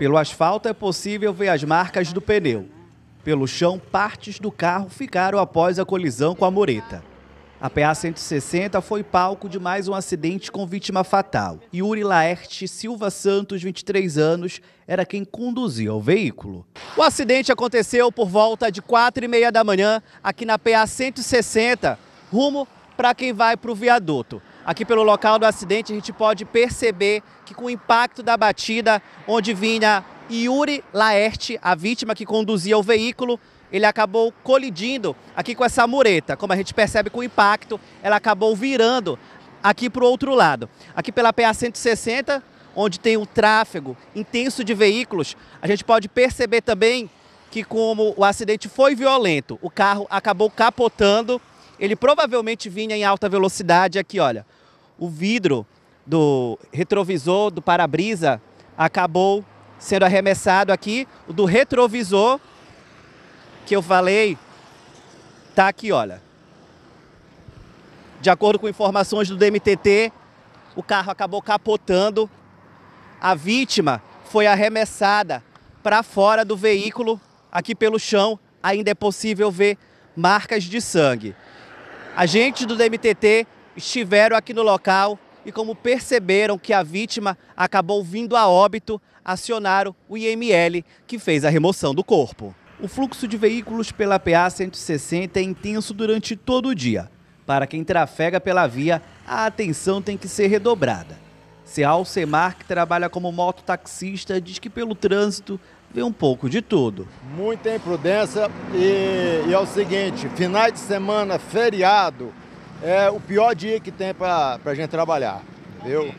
Pelo asfalto é possível ver as marcas do pneu. Pelo chão, partes do carro ficaram após a colisão com a mureta. A PA-160 foi palco de mais um acidente com vítima fatal. Yuri Laerte Silva Santos, 23 anos, era quem conduzia o veículo. O acidente aconteceu por volta de 4 e meia da manhã aqui na PA-160, rumo para quem vai para o viaduto. Aqui pelo local do acidente a gente pode perceber que com o impacto da batida, onde vinha Yuri Laerte, a vítima que conduzia o veículo, ele acabou colidindo aqui com essa mureta. Como a gente percebe com o impacto, ela acabou virando aqui para o outro lado. Aqui pela PA 160, onde tem o um tráfego intenso de veículos, a gente pode perceber também que como o acidente foi violento, o carro acabou capotando ele provavelmente vinha em alta velocidade aqui, olha. O vidro do retrovisor, do para-brisa, acabou sendo arremessado aqui. O do retrovisor, que eu falei, tá aqui, olha. De acordo com informações do DMTT, o carro acabou capotando. A vítima foi arremessada para fora do veículo, aqui pelo chão. Ainda é possível ver marcas de sangue. Agentes do DMTT estiveram aqui no local e como perceberam que a vítima acabou vindo a óbito, acionaram o IML, que fez a remoção do corpo. O fluxo de veículos pela PA 160 é intenso durante todo o dia. Para quem trafega pela via, a atenção tem que ser redobrada. Seal Semar, que trabalha como mototaxista, diz que pelo trânsito vê um pouco de tudo. Muita imprudência e, e é o seguinte, finais de semana, feriado, é o pior dia que tem para a gente trabalhar, viu?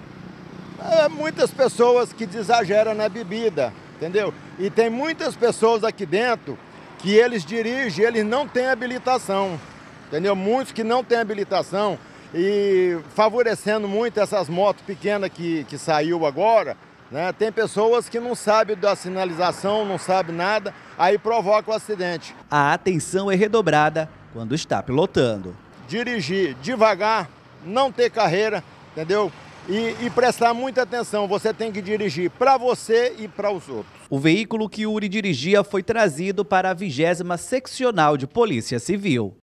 É, muitas pessoas que exageram na bebida, entendeu? E tem muitas pessoas aqui dentro que eles dirigem, eles não têm habilitação, entendeu? Muitos que não têm habilitação e favorecendo muito essas motos pequenas que, que saiu agora, né? Tem pessoas que não sabem da sinalização, não sabem nada, aí provoca o acidente. A atenção é redobrada quando está pilotando. Dirigir devagar, não ter carreira, entendeu? E, e, prestar muita atenção. Você tem que dirigir para você e para os outros. O veículo que Uri dirigia foi trazido para a 20 seccional de Polícia Civil.